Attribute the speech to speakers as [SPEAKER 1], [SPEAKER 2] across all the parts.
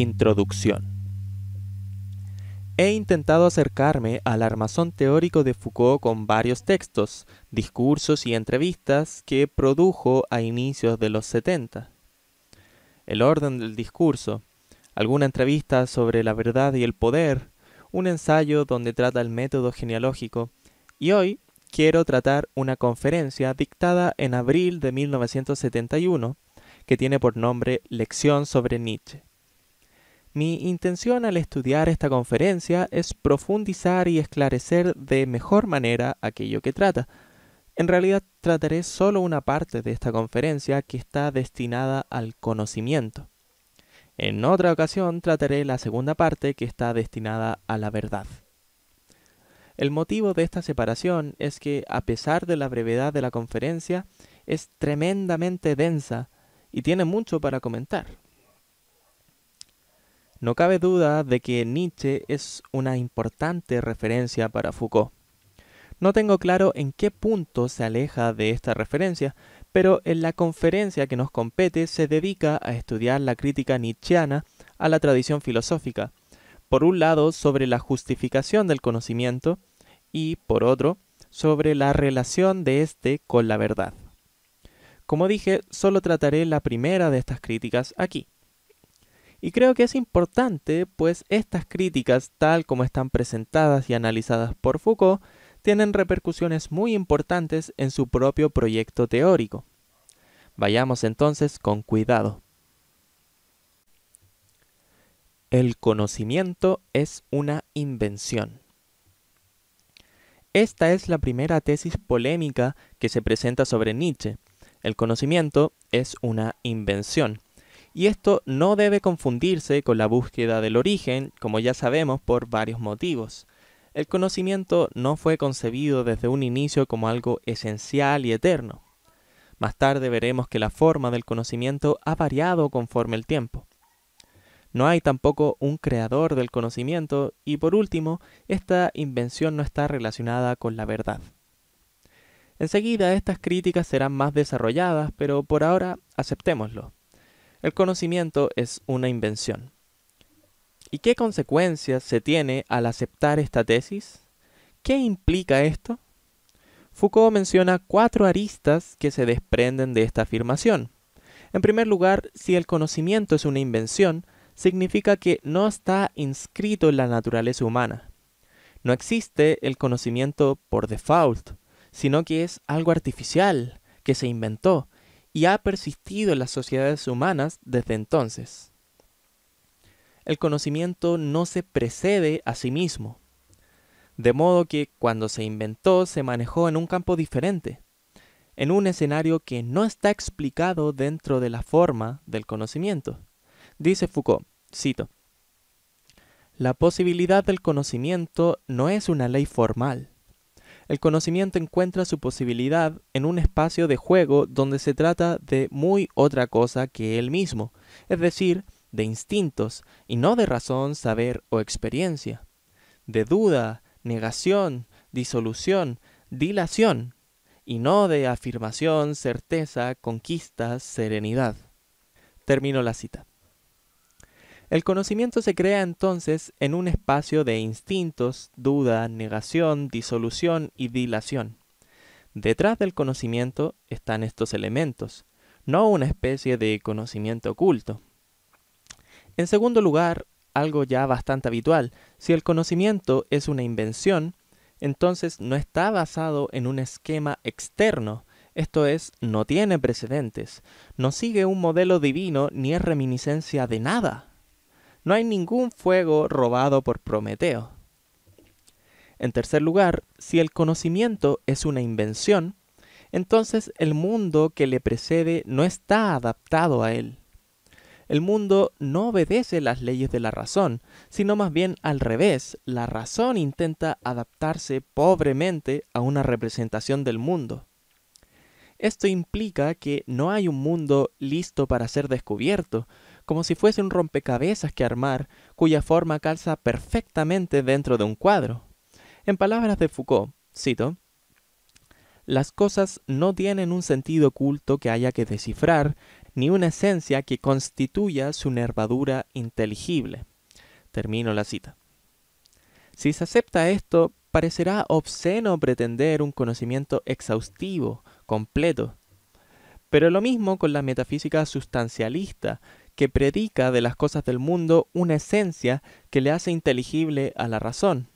[SPEAKER 1] Introducción. He intentado acercarme al armazón teórico de Foucault con varios textos, discursos y entrevistas que produjo a inicios de los 70. El orden del discurso, alguna entrevista sobre la verdad y el poder, un ensayo donde trata el método genealógico, y hoy quiero tratar una conferencia dictada en abril de 1971 que tiene por nombre Lección sobre Nietzsche. Mi intención al estudiar esta conferencia es profundizar y esclarecer de mejor manera aquello que trata. En realidad trataré solo una parte de esta conferencia que está destinada al conocimiento. En otra ocasión trataré la segunda parte que está destinada a la verdad. El motivo de esta separación es que, a pesar de la brevedad de la conferencia, es tremendamente densa y tiene mucho para comentar. No cabe duda de que Nietzsche es una importante referencia para Foucault. No tengo claro en qué punto se aleja de esta referencia, pero en la conferencia que nos compete se dedica a estudiar la crítica nietzscheana a la tradición filosófica, por un lado sobre la justificación del conocimiento y, por otro, sobre la relación de éste con la verdad. Como dije, solo trataré la primera de estas críticas aquí. Y creo que es importante, pues estas críticas, tal como están presentadas y analizadas por Foucault, tienen repercusiones muy importantes en su propio proyecto teórico. Vayamos entonces con cuidado. El conocimiento es una invención. Esta es la primera tesis polémica que se presenta sobre Nietzsche. El conocimiento es una invención y esto no debe confundirse con la búsqueda del origen, como ya sabemos por varios motivos. El conocimiento no fue concebido desde un inicio como algo esencial y eterno. Más tarde veremos que la forma del conocimiento ha variado conforme el tiempo. No hay tampoco un creador del conocimiento y por último, esta invención no está relacionada con la verdad. Enseguida estas críticas serán más desarrolladas, pero por ahora aceptémoslo. El conocimiento es una invención. ¿Y qué consecuencias se tiene al aceptar esta tesis? ¿Qué implica esto? Foucault menciona cuatro aristas que se desprenden de esta afirmación. En primer lugar, si el conocimiento es una invención, significa que no está inscrito en la naturaleza humana. No existe el conocimiento por default, sino que es algo artificial, que se inventó, y ha persistido en las sociedades humanas desde entonces. El conocimiento no se precede a sí mismo, de modo que cuando se inventó se manejó en un campo diferente, en un escenario que no está explicado dentro de la forma del conocimiento. Dice Foucault, cito, La posibilidad del conocimiento no es una ley formal, el conocimiento encuentra su posibilidad en un espacio de juego donde se trata de muy otra cosa que él mismo, es decir, de instintos, y no de razón, saber o experiencia, de duda, negación, disolución, dilación, y no de afirmación, certeza, conquista, serenidad. Termino la cita. El conocimiento se crea entonces en un espacio de instintos, duda, negación, disolución y dilación. Detrás del conocimiento están estos elementos, no una especie de conocimiento oculto. En segundo lugar, algo ya bastante habitual, si el conocimiento es una invención, entonces no está basado en un esquema externo, esto es, no tiene precedentes, no sigue un modelo divino ni es reminiscencia de nada no hay ningún fuego robado por Prometeo. En tercer lugar, si el conocimiento es una invención, entonces el mundo que le precede no está adaptado a él. El mundo no obedece las leyes de la razón, sino más bien al revés, la razón intenta adaptarse pobremente a una representación del mundo. Esto implica que no hay un mundo listo para ser descubierto, como si fuese un rompecabezas que armar, cuya forma calza perfectamente dentro de un cuadro. En palabras de Foucault, cito, las cosas no tienen un sentido oculto que haya que descifrar, ni una esencia que constituya su nervadura inteligible. Termino la cita. Si se acepta esto, parecerá obsceno pretender un conocimiento exhaustivo, completo. Pero lo mismo con la metafísica sustancialista, que predica de las cosas del mundo una esencia que le hace inteligible a la razón.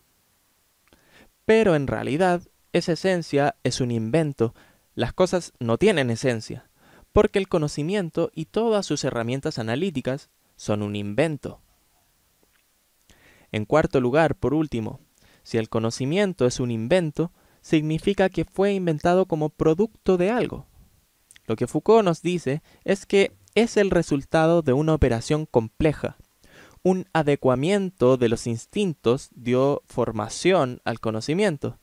[SPEAKER 1] Pero en realidad, esa esencia es un invento. Las cosas no tienen esencia, porque el conocimiento y todas sus herramientas analíticas son un invento. En cuarto lugar, por último, si el conocimiento es un invento, significa que fue inventado como producto de algo. Lo que Foucault nos dice es que es el resultado de una operación compleja. Un adecuamiento de los instintos dio formación al conocimiento.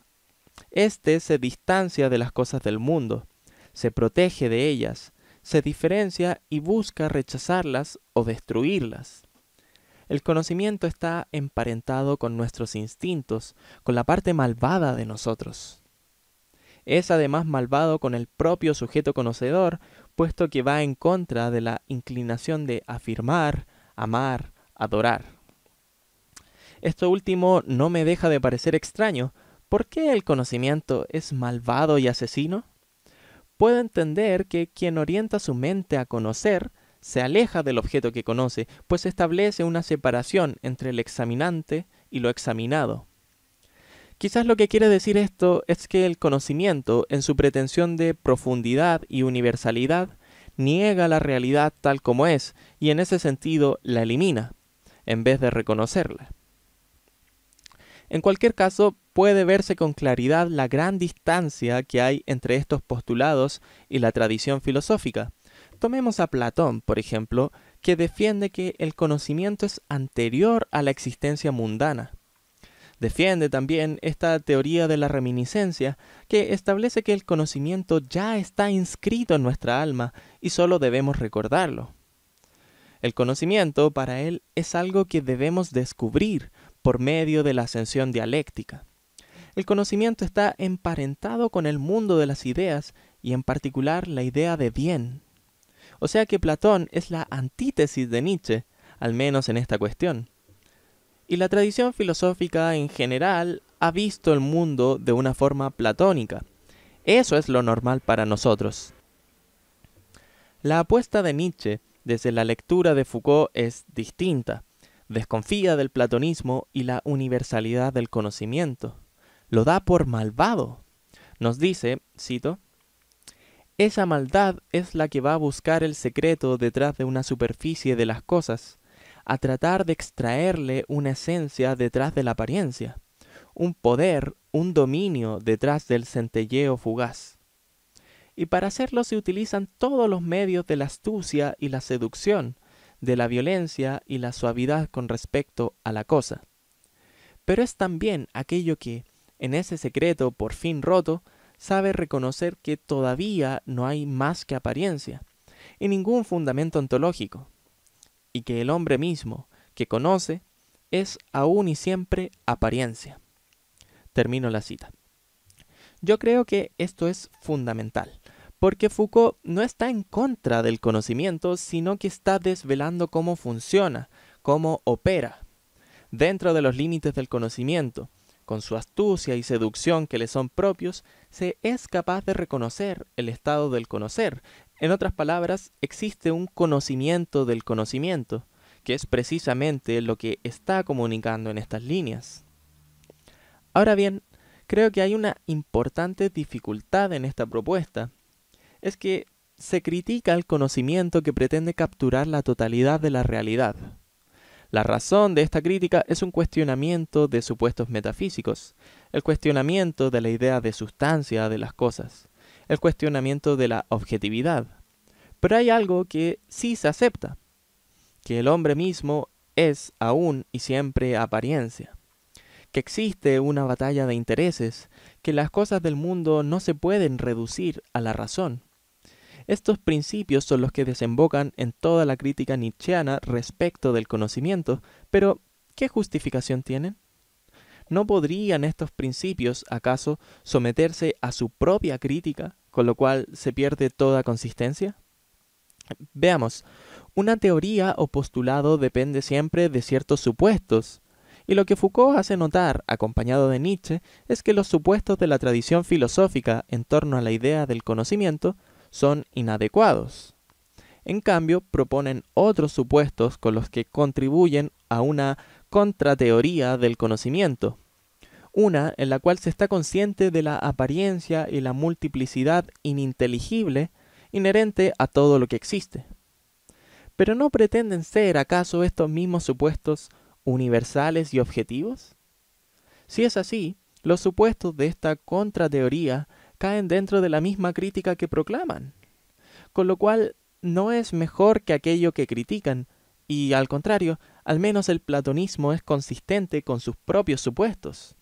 [SPEAKER 1] Este se distancia de las cosas del mundo, se protege de ellas, se diferencia y busca rechazarlas o destruirlas. El conocimiento está emparentado con nuestros instintos, con la parte malvada de nosotros. Es además malvado con el propio sujeto conocedor, puesto que va en contra de la inclinación de afirmar, amar, adorar. Esto último no me deja de parecer extraño. ¿Por qué el conocimiento es malvado y asesino? Puedo entender que quien orienta su mente a conocer se aleja del objeto que conoce, pues establece una separación entre el examinante y lo examinado. Quizás lo que quiere decir esto es que el conocimiento, en su pretensión de profundidad y universalidad, niega la realidad tal como es y en ese sentido la elimina, en vez de reconocerla. En cualquier caso, puede verse con claridad la gran distancia que hay entre estos postulados y la tradición filosófica. Tomemos a Platón, por ejemplo, que defiende que el conocimiento es anterior a la existencia mundana. Defiende también esta teoría de la reminiscencia, que establece que el conocimiento ya está inscrito en nuestra alma y solo debemos recordarlo. El conocimiento, para él, es algo que debemos descubrir por medio de la ascensión dialéctica. El conocimiento está emparentado con el mundo de las ideas y en particular la idea de bien. O sea que Platón es la antítesis de Nietzsche, al menos en esta cuestión y la tradición filosófica en general ha visto el mundo de una forma platónica. Eso es lo normal para nosotros. La apuesta de Nietzsche desde la lectura de Foucault es distinta. Desconfía del platonismo y la universalidad del conocimiento. Lo da por malvado. Nos dice, cito, Esa maldad es la que va a buscar el secreto detrás de una superficie de las cosas a tratar de extraerle una esencia detrás de la apariencia, un poder, un dominio detrás del centelleo fugaz. Y para hacerlo se utilizan todos los medios de la astucia y la seducción, de la violencia y la suavidad con respecto a la cosa. Pero es también aquello que, en ese secreto por fin roto, sabe reconocer que todavía no hay más que apariencia, y ningún fundamento ontológico, y que el hombre mismo que conoce es aún y siempre apariencia. Termino la cita. Yo creo que esto es fundamental, porque Foucault no está en contra del conocimiento, sino que está desvelando cómo funciona, cómo opera, dentro de los límites del conocimiento, con su astucia y seducción que le son propios, se es capaz de reconocer el estado del conocer, en otras palabras, existe un conocimiento del conocimiento, que es precisamente lo que está comunicando en estas líneas. Ahora bien, creo que hay una importante dificultad en esta propuesta. Es que se critica el conocimiento que pretende capturar la totalidad de la realidad. La razón de esta crítica es un cuestionamiento de supuestos metafísicos, el cuestionamiento de la idea de sustancia de las cosas el cuestionamiento de la objetividad. Pero hay algo que sí se acepta, que el hombre mismo es aún y siempre apariencia, que existe una batalla de intereses, que las cosas del mundo no se pueden reducir a la razón. Estos principios son los que desembocan en toda la crítica nietzscheana respecto del conocimiento, pero ¿qué justificación tienen? ¿No podrían estos principios acaso someterse a su propia crítica con lo cual se pierde toda consistencia? Veamos, una teoría o postulado depende siempre de ciertos supuestos, y lo que Foucault hace notar, acompañado de Nietzsche, es que los supuestos de la tradición filosófica en torno a la idea del conocimiento son inadecuados. En cambio, proponen otros supuestos con los que contribuyen a una contrateoría del conocimiento, una en la cual se está consciente de la apariencia y la multiplicidad ininteligible inherente a todo lo que existe. Pero ¿no pretenden ser acaso estos mismos supuestos universales y objetivos? Si es así, los supuestos de esta contrateoría caen dentro de la misma crítica que proclaman, con lo cual no es mejor que aquello que critican, y al contrario, al menos el platonismo es consistente con sus propios supuestos.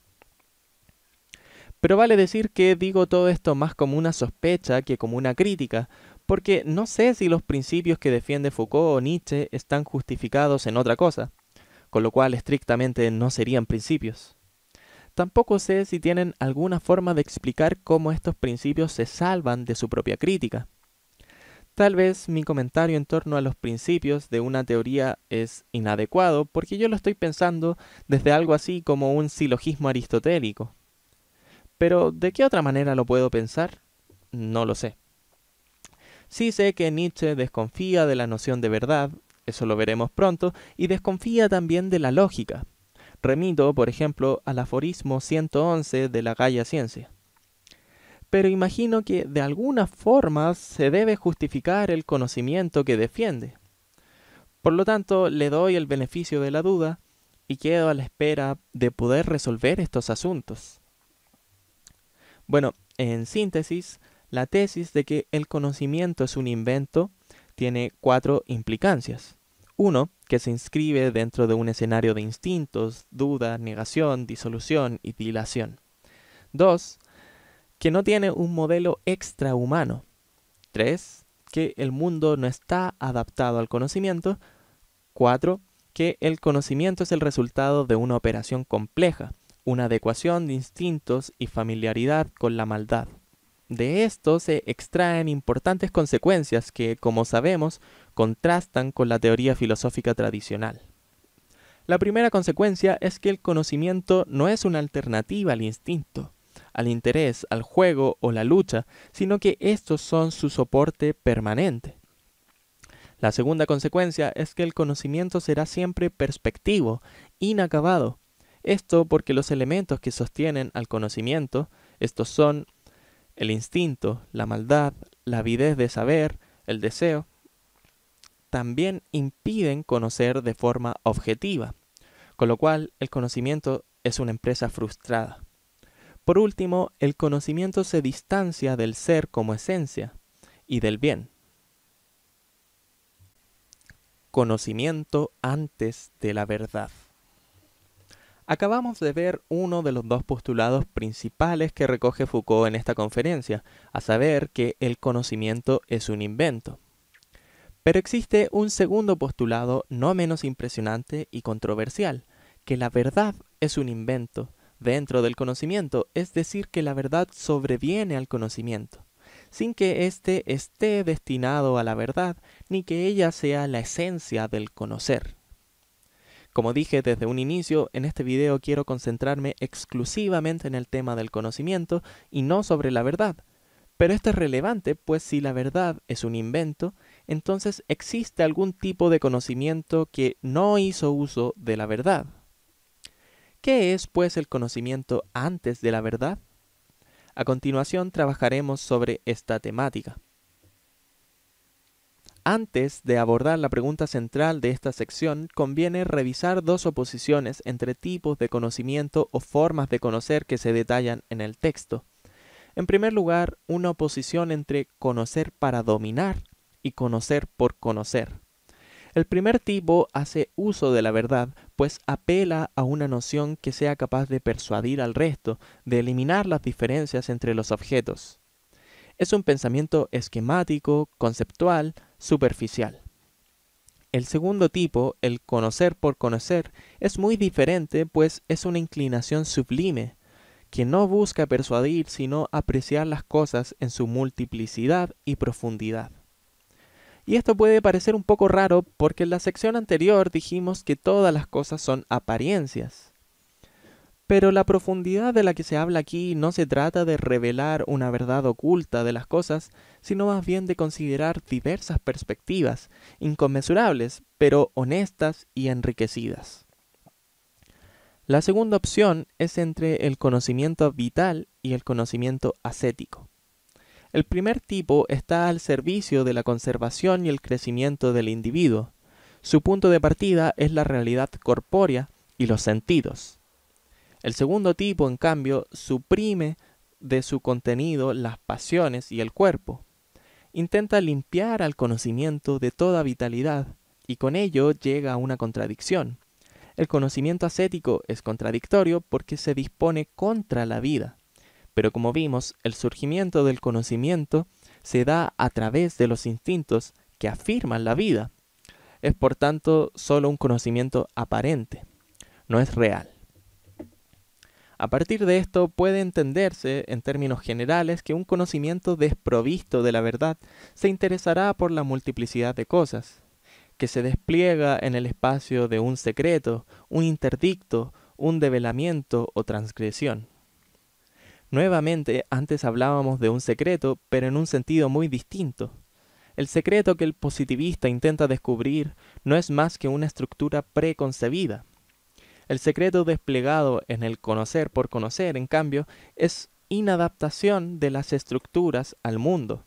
[SPEAKER 1] Pero vale decir que digo todo esto más como una sospecha que como una crítica, porque no sé si los principios que defiende Foucault o Nietzsche están justificados en otra cosa, con lo cual estrictamente no serían principios. Tampoco sé si tienen alguna forma de explicar cómo estos principios se salvan de su propia crítica. Tal vez mi comentario en torno a los principios de una teoría es inadecuado porque yo lo estoy pensando desde algo así como un silogismo aristotélico. Pero ¿de qué otra manera lo puedo pensar? No lo sé. Sí sé que Nietzsche desconfía de la noción de verdad, eso lo veremos pronto, y desconfía también de la lógica. Remito, por ejemplo, al aforismo 111 de la Galla Ciencia. Pero imagino que de alguna forma se debe justificar el conocimiento que defiende. Por lo tanto, le doy el beneficio de la duda y quedo a la espera de poder resolver estos asuntos. Bueno, en síntesis, la tesis de que el conocimiento es un invento tiene cuatro implicancias. Uno, que se inscribe dentro de un escenario de instintos, duda, negación, disolución y dilación. Dos, que no tiene un modelo extrahumano. Tres, que el mundo no está adaptado al conocimiento. Cuatro, que el conocimiento es el resultado de una operación compleja, una adecuación de instintos y familiaridad con la maldad. De esto se extraen importantes consecuencias que, como sabemos, contrastan con la teoría filosófica tradicional. La primera consecuencia es que el conocimiento no es una alternativa al instinto, al interés, al juego o la lucha, sino que estos son su soporte permanente. La segunda consecuencia es que el conocimiento será siempre perspectivo, inacabado, esto porque los elementos que sostienen al conocimiento, estos son el instinto, la maldad, la avidez de saber, el deseo, también impiden conocer de forma objetiva, con lo cual el conocimiento es una empresa frustrada. Por último, el conocimiento se distancia del ser como esencia y del bien. Conocimiento antes de la verdad. Acabamos de ver uno de los dos postulados principales que recoge Foucault en esta conferencia, a saber que el conocimiento es un invento. Pero existe un segundo postulado no menos impresionante y controversial, que la verdad es un invento dentro del conocimiento, es decir, que la verdad sobreviene al conocimiento, sin que éste esté destinado a la verdad, ni que ella sea la esencia del conocer. Como dije desde un inicio, en este video quiero concentrarme exclusivamente en el tema del conocimiento y no sobre la verdad. Pero esto es relevante, pues si la verdad es un invento, entonces existe algún tipo de conocimiento que no hizo uso de la verdad. ¿Qué es, pues, el conocimiento antes de la verdad? A continuación trabajaremos sobre esta temática. Antes de abordar la pregunta central de esta sección, conviene revisar dos oposiciones entre tipos de conocimiento o formas de conocer que se detallan en el texto. En primer lugar, una oposición entre conocer para dominar y conocer por conocer. El primer tipo hace uso de la verdad, pues apela a una noción que sea capaz de persuadir al resto, de eliminar las diferencias entre los objetos es un pensamiento esquemático, conceptual, superficial. El segundo tipo, el conocer por conocer, es muy diferente pues es una inclinación sublime, que no busca persuadir sino apreciar las cosas en su multiplicidad y profundidad. Y esto puede parecer un poco raro porque en la sección anterior dijimos que todas las cosas son apariencias. Pero la profundidad de la que se habla aquí no se trata de revelar una verdad oculta de las cosas, sino más bien de considerar diversas perspectivas, inconmensurables, pero honestas y enriquecidas. La segunda opción es entre el conocimiento vital y el conocimiento ascético. El primer tipo está al servicio de la conservación y el crecimiento del individuo. Su punto de partida es la realidad corpórea y los sentidos el segundo tipo, en cambio, suprime de su contenido las pasiones y el cuerpo. Intenta limpiar al conocimiento de toda vitalidad y con ello llega a una contradicción. El conocimiento ascético es contradictorio porque se dispone contra la vida. Pero como vimos, el surgimiento del conocimiento se da a través de los instintos que afirman la vida. Es por tanto solo un conocimiento aparente, no es real. A partir de esto puede entenderse, en términos generales, que un conocimiento desprovisto de la verdad se interesará por la multiplicidad de cosas, que se despliega en el espacio de un secreto, un interdicto, un develamiento o transgresión. Nuevamente, antes hablábamos de un secreto, pero en un sentido muy distinto. El secreto que el positivista intenta descubrir no es más que una estructura preconcebida, el secreto desplegado en el conocer por conocer, en cambio, es inadaptación de las estructuras al mundo.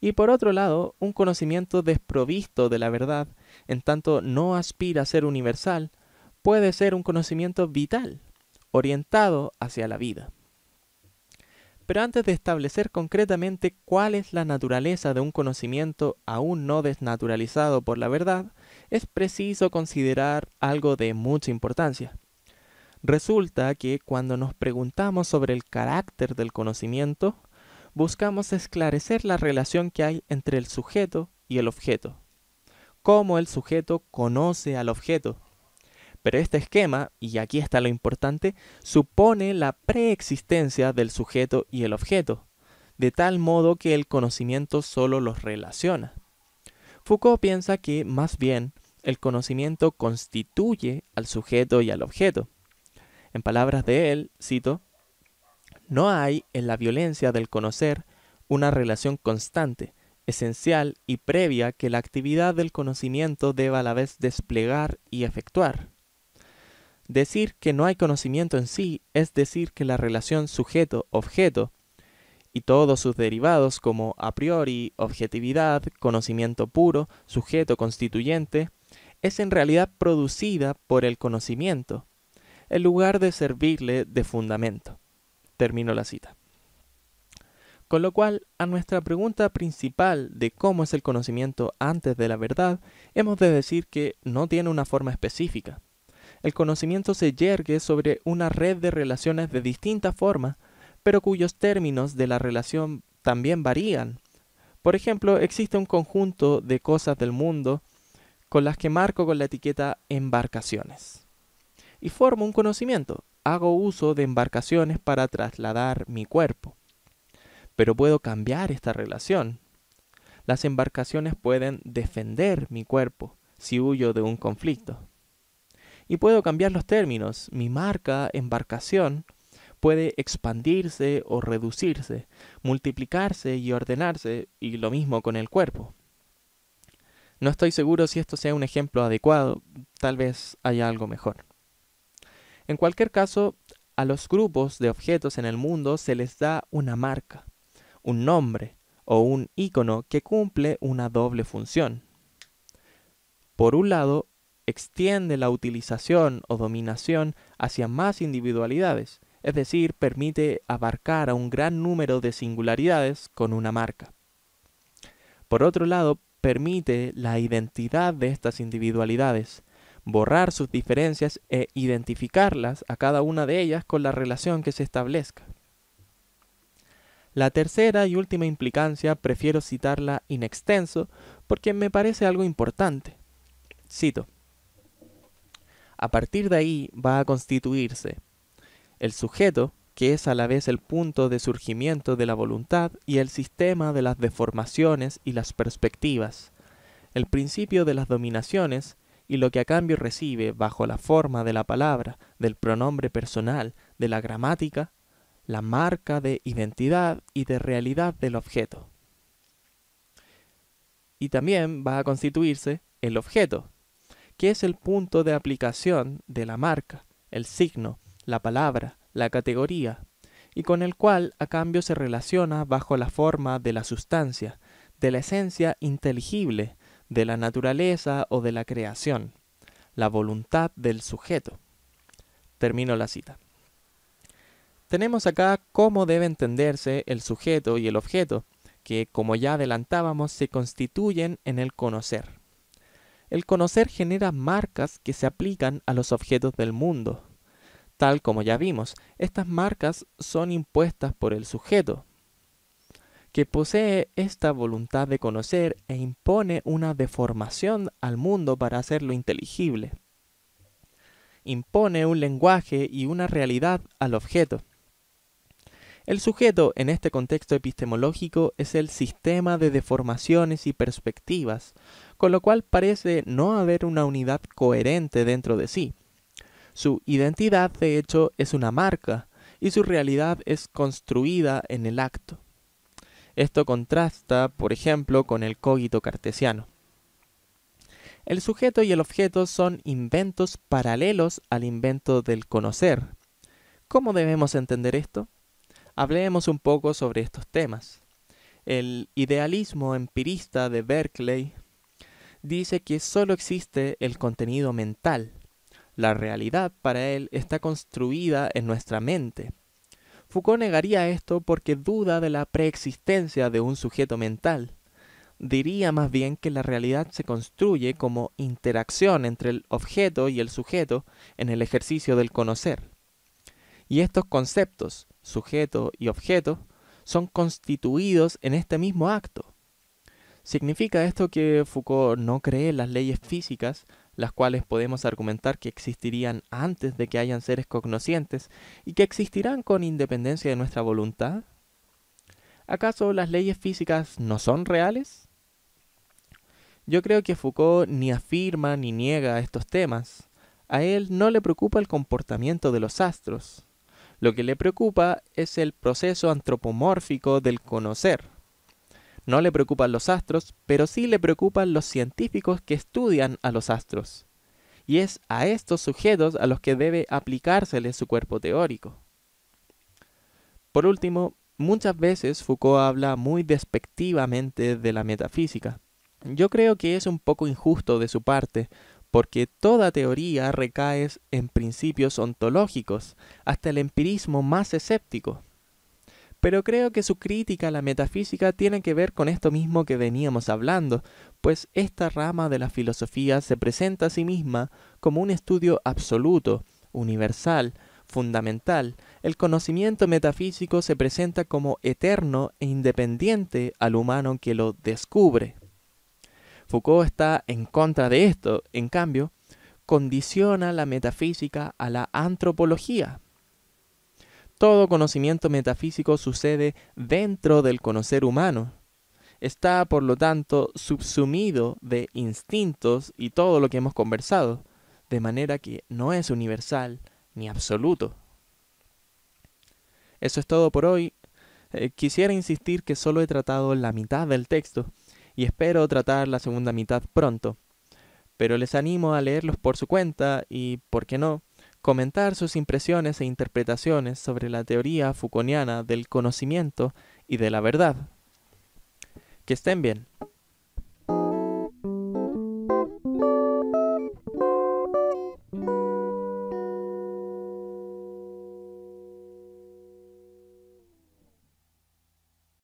[SPEAKER 1] Y por otro lado, un conocimiento desprovisto de la verdad, en tanto no aspira a ser universal, puede ser un conocimiento vital, orientado hacia la vida. Pero antes de establecer concretamente cuál es la naturaleza de un conocimiento aún no desnaturalizado por la verdad, es preciso considerar algo de mucha importancia. Resulta que cuando nos preguntamos sobre el carácter del conocimiento, buscamos esclarecer la relación que hay entre el sujeto y el objeto. Cómo el sujeto conoce al objeto. Pero este esquema, y aquí está lo importante, supone la preexistencia del sujeto y el objeto, de tal modo que el conocimiento solo los relaciona. Foucault piensa que más bien el conocimiento constituye al sujeto y al objeto. En palabras de él, cito, no hay en la violencia del conocer una relación constante, esencial y previa que la actividad del conocimiento deba a la vez desplegar y efectuar. Decir que no hay conocimiento en sí es decir que la relación sujeto-objeto y todos sus derivados como a priori, objetividad, conocimiento puro, sujeto constituyente, es en realidad producida por el conocimiento, en lugar de servirle de fundamento. Termino la cita. Con lo cual, a nuestra pregunta principal de cómo es el conocimiento antes de la verdad, hemos de decir que no tiene una forma específica. El conocimiento se yergue sobre una red de relaciones de distinta forma pero cuyos términos de la relación también varían. Por ejemplo, existe un conjunto de cosas del mundo con las que marco con la etiqueta embarcaciones. Y formo un conocimiento. Hago uso de embarcaciones para trasladar mi cuerpo. Pero puedo cambiar esta relación. Las embarcaciones pueden defender mi cuerpo si huyo de un conflicto. Y puedo cambiar los términos. Mi marca embarcación puede expandirse o reducirse, multiplicarse y ordenarse, y lo mismo con el cuerpo. No estoy seguro si esto sea un ejemplo adecuado, tal vez haya algo mejor. En cualquier caso, a los grupos de objetos en el mundo se les da una marca, un nombre o un icono que cumple una doble función. Por un lado, extiende la utilización o dominación hacia más individualidades es decir, permite abarcar a un gran número de singularidades con una marca. Por otro lado, permite la identidad de estas individualidades, borrar sus diferencias e identificarlas a cada una de ellas con la relación que se establezca. La tercera y última implicancia prefiero citarla in extenso porque me parece algo importante. Cito. A partir de ahí va a constituirse, el sujeto, que es a la vez el punto de surgimiento de la voluntad y el sistema de las deformaciones y las perspectivas, el principio de las dominaciones y lo que a cambio recibe bajo la forma de la palabra, del pronombre personal, de la gramática, la marca de identidad y de realidad del objeto. Y también va a constituirse el objeto, que es el punto de aplicación de la marca, el signo, la palabra, la categoría, y con el cual a cambio se relaciona bajo la forma de la sustancia, de la esencia inteligible, de la naturaleza o de la creación, la voluntad del sujeto. Termino la cita. Tenemos acá cómo debe entenderse el sujeto y el objeto, que, como ya adelantábamos, se constituyen en el conocer. El conocer genera marcas que se aplican a los objetos del mundo, Tal como ya vimos, estas marcas son impuestas por el sujeto, que posee esta voluntad de conocer e impone una deformación al mundo para hacerlo inteligible. Impone un lenguaje y una realidad al objeto. El sujeto en este contexto epistemológico es el sistema de deformaciones y perspectivas, con lo cual parece no haber una unidad coherente dentro de sí, su identidad, de hecho, es una marca y su realidad es construida en el acto. Esto contrasta, por ejemplo, con el cogito cartesiano. El sujeto y el objeto son inventos paralelos al invento del conocer. ¿Cómo debemos entender esto? Hablemos un poco sobre estos temas. El idealismo empirista de Berkeley dice que solo existe el contenido mental, la realidad para él está construida en nuestra mente. Foucault negaría esto porque duda de la preexistencia de un sujeto mental. Diría más bien que la realidad se construye como interacción entre el objeto y el sujeto en el ejercicio del conocer. Y estos conceptos, sujeto y objeto, son constituidos en este mismo acto. ¿Significa esto que Foucault no cree en las leyes físicas las cuales podemos argumentar que existirían antes de que hayan seres cognoscientes y que existirán con independencia de nuestra voluntad? ¿Acaso las leyes físicas no son reales? Yo creo que Foucault ni afirma ni niega estos temas. A él no le preocupa el comportamiento de los astros. Lo que le preocupa es el proceso antropomórfico del conocer no le preocupan los astros, pero sí le preocupan los científicos que estudian a los astros. Y es a estos sujetos a los que debe aplicársele su cuerpo teórico. Por último, muchas veces Foucault habla muy despectivamente de la metafísica. Yo creo que es un poco injusto de su parte, porque toda teoría recae en principios ontológicos, hasta el empirismo más escéptico. Pero creo que su crítica a la metafísica tiene que ver con esto mismo que veníamos hablando, pues esta rama de la filosofía se presenta a sí misma como un estudio absoluto, universal, fundamental. El conocimiento metafísico se presenta como eterno e independiente al humano que lo descubre. Foucault está en contra de esto, en cambio, condiciona la metafísica a la antropología, todo conocimiento metafísico sucede dentro del conocer humano. Está, por lo tanto, subsumido de instintos y todo lo que hemos conversado, de manera que no es universal ni absoluto. Eso es todo por hoy. Eh, quisiera insistir que solo he tratado la mitad del texto y espero tratar la segunda mitad pronto, pero les animo a leerlos por su cuenta y, ¿por qué no?, comentar sus impresiones e interpretaciones sobre la teoría Foucaultiana del conocimiento y de la verdad. Que estén bien.